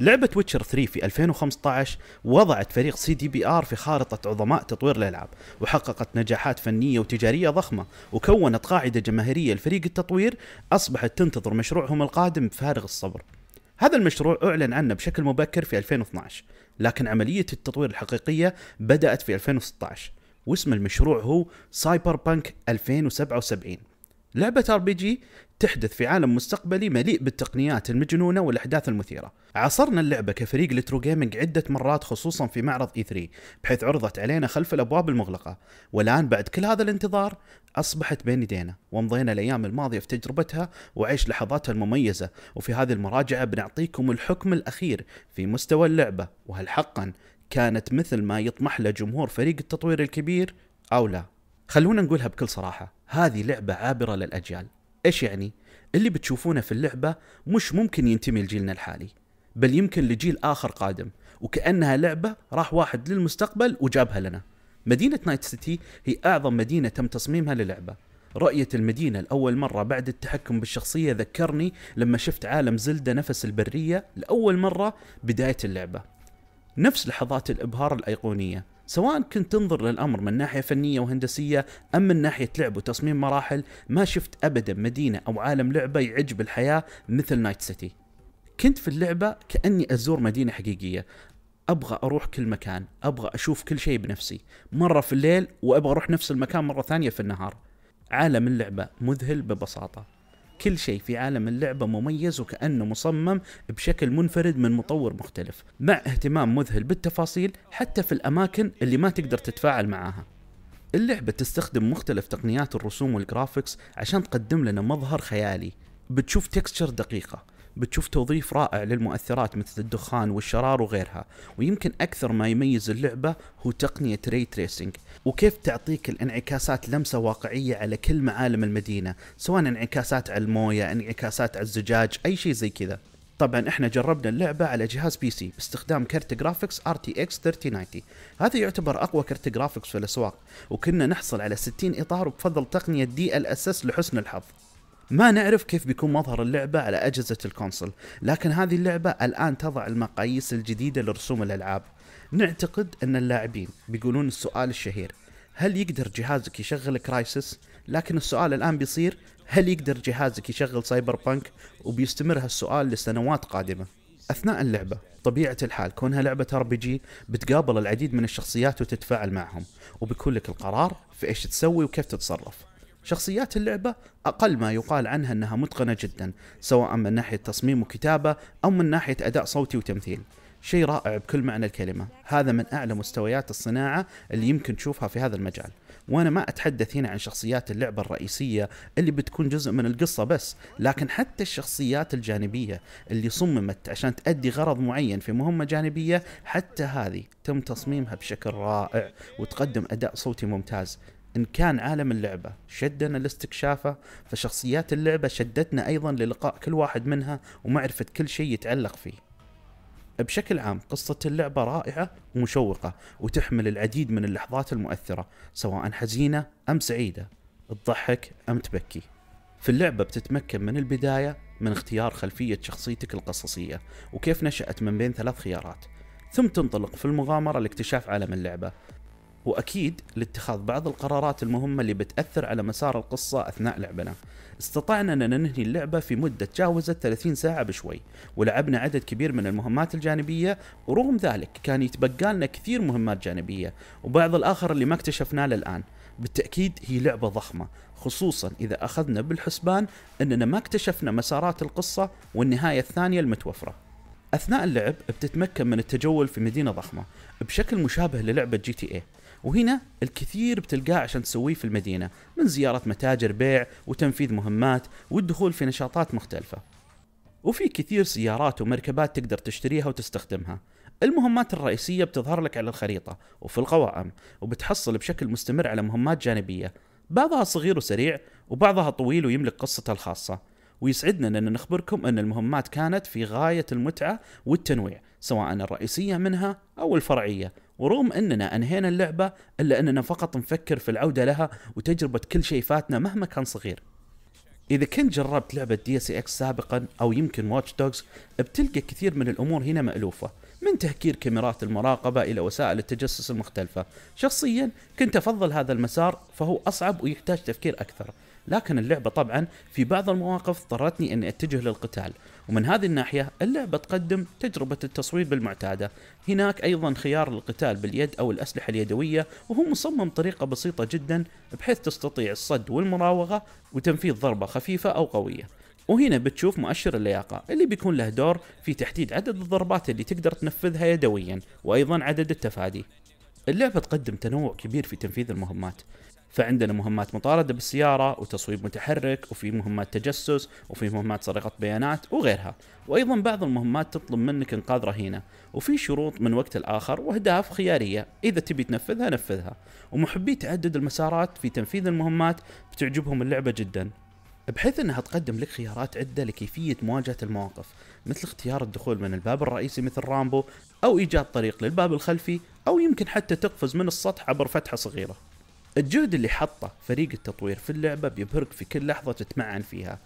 لعبة ويتشر 3 في 2015 وضعت فريق سي دي بي ار في خارطة عظماء تطوير الألعاب وحققت نجاحات فنية وتجارية ضخمة وكونت قاعدة جماهيرية لفريق التطوير أصبحت تنتظر مشروعهم القادم بفارغ الصبر هذا المشروع أعلن عنه بشكل مبكر في 2012 لكن عملية التطوير الحقيقية بدأت في 2016 واسم المشروع هو سايبر بانك 2077 لعبة ار بي جي تحدث في عالم مستقبلي مليء بالتقنيات المجنونة والأحداث المثيرة. عصرنا اللعبة كفريق لترو جيمنج عدة مرات خصوصا في معرض اي e 3 بحيث عرضت علينا خلف الأبواب المغلقة، والآن بعد كل هذا الانتظار أصبحت بين يدينا ومضينا الأيام الماضية في تجربتها وعيش لحظاتها المميزة وفي هذه المراجعة بنعطيكم الحكم الأخير في مستوى اللعبة وهل حقا كانت مثل ما يطمح له جمهور فريق التطوير الكبير أو لا. خلونا نقولها بكل صراحة هذه لعبة عابرة للأجيال إيش يعني؟ اللي بتشوفونه في اللعبة مش ممكن ينتمي لجيلنا الحالي بل يمكن لجيل آخر قادم وكأنها لعبة راح واحد للمستقبل وجابها لنا مدينة نايت سيتي هي أعظم مدينة تم تصميمها للعبة رؤية المدينة لأول مرة بعد التحكم بالشخصية ذكرني لما شفت عالم زلدة نفس البرية لأول مرة بداية اللعبة نفس لحظات الإبهار الأيقونية سواء كنت تنظر للأمر من ناحية فنية وهندسية أم من ناحية لعب وتصميم مراحل ما شفت أبدا مدينة أو عالم لعبة يعجب الحياة مثل نايت سيتي كنت في اللعبة كأني أزور مدينة حقيقية ابغى اروح كل مكان ابغى اشوف كل شيء بنفسي مره في الليل وابغى اروح نفس المكان مره ثانيه في النهار عالم اللعبه مذهل ببساطه كل شيء في عالم اللعبة مميز وكأنه مصمم بشكل منفرد من مطور مختلف مع اهتمام مذهل بالتفاصيل حتى في الأماكن اللي ما تقدر تتفاعل معاها اللعبة تستخدم مختلف تقنيات الرسوم والجرافيكس عشان تقدم لنا مظهر خيالي بتشوف تكستشر دقيقة بتشوف توظيف رائع للمؤثرات مثل الدخان والشرار وغيرها ويمكن أكثر ما يميز اللعبة هو تقنية ري تريسنج وكيف تعطيك الانعكاسات لمسة واقعية على كل معالم المدينة سواء انعكاسات على الموية انعكاسات على الزجاج أي شيء زي كذا طبعا احنا جربنا اللعبة على جهاز بي سي باستخدام كرت جرافيكس ار تي اكس 3090 هذا يعتبر اقوى كرت جرافيكس في الاسواق وكنا نحصل على 60 اطار وبفضل تقنية دي ال اس اس لحسن الحظ ما نعرف كيف بيكون مظهر اللعبة على أجهزة الكونسول لكن هذه اللعبة الآن تضع المقاييس الجديدة لرسوم الألعاب نعتقد أن اللاعبين بيقولون السؤال الشهير هل يقدر جهازك يشغل كرايسس؟ لكن السؤال الآن بيصير هل يقدر جهازك يشغل سايبر بانك؟ وبيستمر هالسؤال لسنوات قادمة أثناء اللعبة طبيعة الحال كونها لعبة ار بي جي بتقابل العديد من الشخصيات وتتفاعل معهم وبيكون لك القرار في ايش تسوي وكيف تتصرف شخصيات اللعبة أقل ما يقال عنها أنها متقنة جدا سواء من ناحية تصميم وكتابة أو من ناحية أداء صوتي وتمثيل شيء رائع بكل معنى الكلمة هذا من أعلى مستويات الصناعة اللي يمكن تشوفها في هذا المجال وأنا ما أتحدث هنا عن شخصيات اللعبة الرئيسية اللي بتكون جزء من القصة بس لكن حتى الشخصيات الجانبية اللي صممت عشان تأدي غرض معين في مهمة جانبية حتى هذه تم تصميمها بشكل رائع وتقدم أداء صوتي ممتاز إن كان عالم اللعبة شدنا لاستكشافه فشخصيات اللعبة شدتنا أيضا للقاء كل واحد منها ومعرفة كل شيء يتعلق فيه بشكل عام قصة اللعبة رائعة ومشوقة وتحمل العديد من اللحظات المؤثرة سواء حزينة أم سعيدة تضحك أم تبكي في اللعبة بتتمكن من البداية من اختيار خلفية شخصيتك القصصية وكيف نشأت من بين ثلاث خيارات ثم تنطلق في المغامرة لاكتشاف عالم اللعبة واكيد لاتخاذ بعض القرارات المهمه اللي بتاثر على مسار القصه اثناء لعبنا. استطعنا ان ننهي اللعبه في مده تجاوزت 30 ساعه بشوي، ولعبنا عدد كبير من المهمات الجانبيه ورغم ذلك كان يتبقى لنا كثير مهمات جانبيه وبعض الاخر اللي ما اكتشفناه للان. بالتاكيد هي لعبه ضخمه، خصوصا اذا اخذنا بالحسبان اننا ما اكتشفنا مسارات القصه والنهايه الثانيه المتوفره. اثناء اللعب بتتمكن من التجول في مدينه ضخمه بشكل مشابه للعبه جي تي اي وهنا الكثير بتلقاه عشان تسويه في المدينة من زيارة متاجر بيع وتنفيذ مهمات والدخول في نشاطات مختلفة وفي كثير سيارات ومركبات تقدر تشتريها وتستخدمها المهمات الرئيسية بتظهر لك على الخريطة وفي القوائم وبتحصل بشكل مستمر على مهمات جانبية بعضها صغير وسريع وبعضها طويل ويملك قصته الخاصة ويسعدنا أن نخبركم أن المهمات كانت في غاية المتعة والتنويع سواء الرئيسية منها أو الفرعية ورغم اننا انهينا اللعبه الا اننا فقط نفكر في العوده لها وتجربه كل شيء فاتنا مهما كان صغير إذا كنت جربت لعبة دي سي إكس سابقا أو يمكن واتش دوجز بتلقى كثير من الأمور هنا مألوفة من تهكير كاميرات المراقبة إلى وسائل التجسس المختلفة شخصيا كنت أفضل هذا المسار فهو أصعب ويحتاج تفكير أكثر لكن اللعبة طبعا في بعض المواقف اضطرتني أني أتجه للقتال ومن هذه الناحية اللعبة تقدم تجربة التصوير بالمعتادة هناك أيضا خيار القتال باليد أو الأسلحة اليدوية وهو مصمم طريقة بسيطة جدا بحيث تستطيع الصد والمراوغة وتنفيذ ضربة خفيفة أو قوية وهنا بتشوف مؤشر اللياقة اللي بيكون له دور في تحديد عدد الضربات اللي تقدر تنفذها يدويا وأيضا عدد التفادي اللعبة تقدم تنوع كبير في تنفيذ المهمات فعندنا مهمات مطاردة بالسيارة وتصويب متحرك وفي مهمات تجسس وفي مهمات سرقة بيانات وغيرها وأيضا بعض المهمات تطلب منك إنقاذ رهينة وفي شروط من وقت الآخر وأهداف خيارية إذا تبي تنفذها نفذها ومحبي تعدد المسارات في تنفيذ المهمات بتعجبهم اللعبة جدا بحيث أنها تقدم لك خيارات عدة لكيفية مواجهة المواقف مثل اختيار الدخول من الباب الرئيسي مثل رامبو أو إيجاد طريق للباب الخلفي أو يمكن حتى تقفز من السطح عبر فتحة صغيرة الجهد اللي حطه فريق التطوير في اللعبة بيبهرك في كل لحظة تتمعن فيها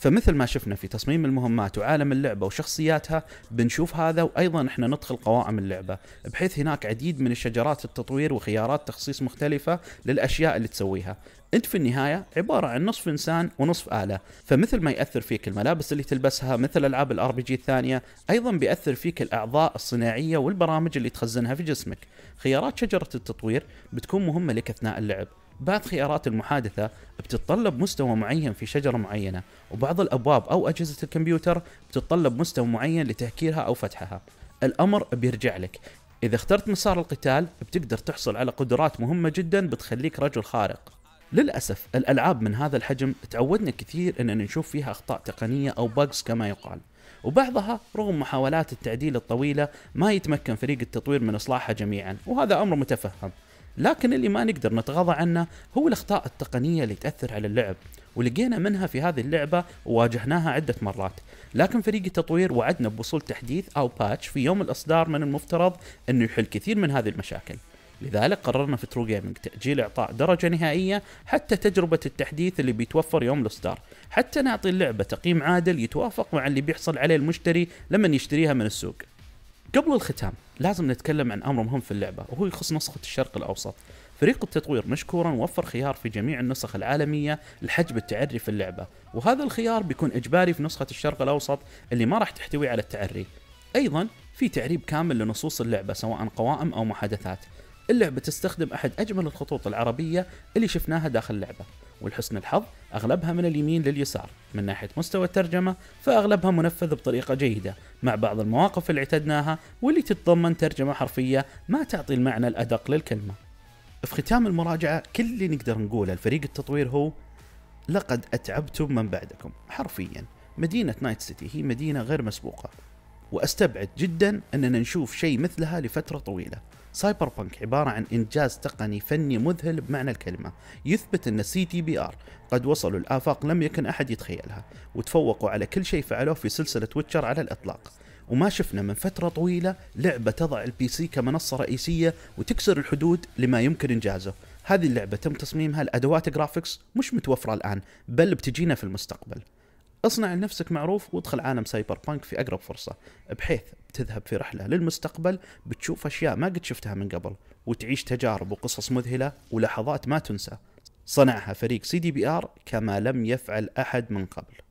فمثل ما شفنا في تصميم المهمات وعالم اللعبة وشخصياتها بنشوف هذا وأيضا احنا ندخل قوائم اللعبة بحيث هناك عديد من الشجرات التطوير وخيارات تخصيص مختلفة للأشياء اللي تسويها انت في النهايه عباره عن نصف انسان ونصف اله فمثل ما ياثر فيك الملابس اللي تلبسها مثل العاب الار بي جي الثانيه ايضا بياثر فيك الاعضاء الصناعيه والبرامج اللي تخزنها في جسمك خيارات شجره التطوير بتكون مهمه لك اثناء اللعب بعض خيارات المحادثة بتتطلب مستوى معين في شجرة معينة وبعض الأبواب أو أجهزة الكمبيوتر بتتطلب مستوى معين لتهكيرها أو فتحها الأمر بيرجع لك إذا اخترت مسار القتال بتقدر تحصل على قدرات مهمة جدا بتخليك رجل خارق للأسف الألعاب من هذا الحجم تعودنا كثير أننا نشوف فيها أخطاء تقنية أو باجز كما يقال وبعضها رغم محاولات التعديل الطويلة ما يتمكن فريق التطوير من إصلاحها جميعا وهذا أمر متفهم لكن اللي ما نقدر نتغاضى عنه هو الأخطاء التقنية اللي تأثر على اللعب ولقينا منها في هذه اللعبة وواجهناها عدة مرات لكن فريق التطوير وعدنا بوصول تحديث أو باتش في يوم الإصدار من المفترض أنه يحل كثير من هذه المشاكل لذلك قررنا في ترو جيمنج تأجيل إعطاء درجة نهائية حتى تجربة التحديث اللي بيتوفر يوم الإصدار حتى نعطي اللعبة تقييم عادل يتوافق مع اللي بيحصل عليه المشتري لمن يشتريها من السوق قبل الختام لازم نتكلم عن امر مهم في اللعبه وهو يخص نسخه الشرق الاوسط فريق التطوير مشكورا وفر خيار في جميع النسخ العالميه لحجب التعري في اللعبه وهذا الخيار بيكون اجباري في نسخه الشرق الاوسط اللي ما راح تحتوي على التعري ايضا في تعريب كامل لنصوص اللعبه سواء قوائم او محادثات اللعبة تستخدم أحد أجمل الخطوط العربية اللي شفناها داخل اللعبة ولحسن الحظ أغلبها من اليمين لليسار من ناحية مستوى الترجمة فأغلبها منفذ بطريقة جيدة مع بعض المواقف اللي اعتدناها واللي تتضمن ترجمة حرفية ما تعطي المعنى الأدق للكلمة في ختام المراجعة كل اللي نقدر نقوله لفريق التطوير هو لقد أتعبتم من بعدكم حرفيا مدينة نايت سيتي هي مدينة غير مسبوقة وأستبعد جدا أننا نشوف شيء مثلها لفترة طويلة سايبر بانك عبارة عن إنجاز تقني فني مذهل بمعنى الكلمة يثبت أن سي تي بي آر قد وصلوا لآفاق لم يكن أحد يتخيلها وتفوقوا على كل شيء فعلوه في سلسلة ويتشر على الإطلاق وما شفنا من فترة طويلة لعبة تضع البي سي كمنصة رئيسية وتكسر الحدود لما يمكن إنجازه هذه اللعبة تم تصميمها لأدوات جرافيكس مش متوفرة الآن بل بتجينا في المستقبل اصنع لنفسك معروف وادخل عالم سايبر بانك في اقرب فرصه بحيث تذهب في رحله للمستقبل بتشوف اشياء ما قد شفتها من قبل وتعيش تجارب وقصص مذهله ولحظات ما تنسى صنعها فريق سي دي بي ار كما لم يفعل احد من قبل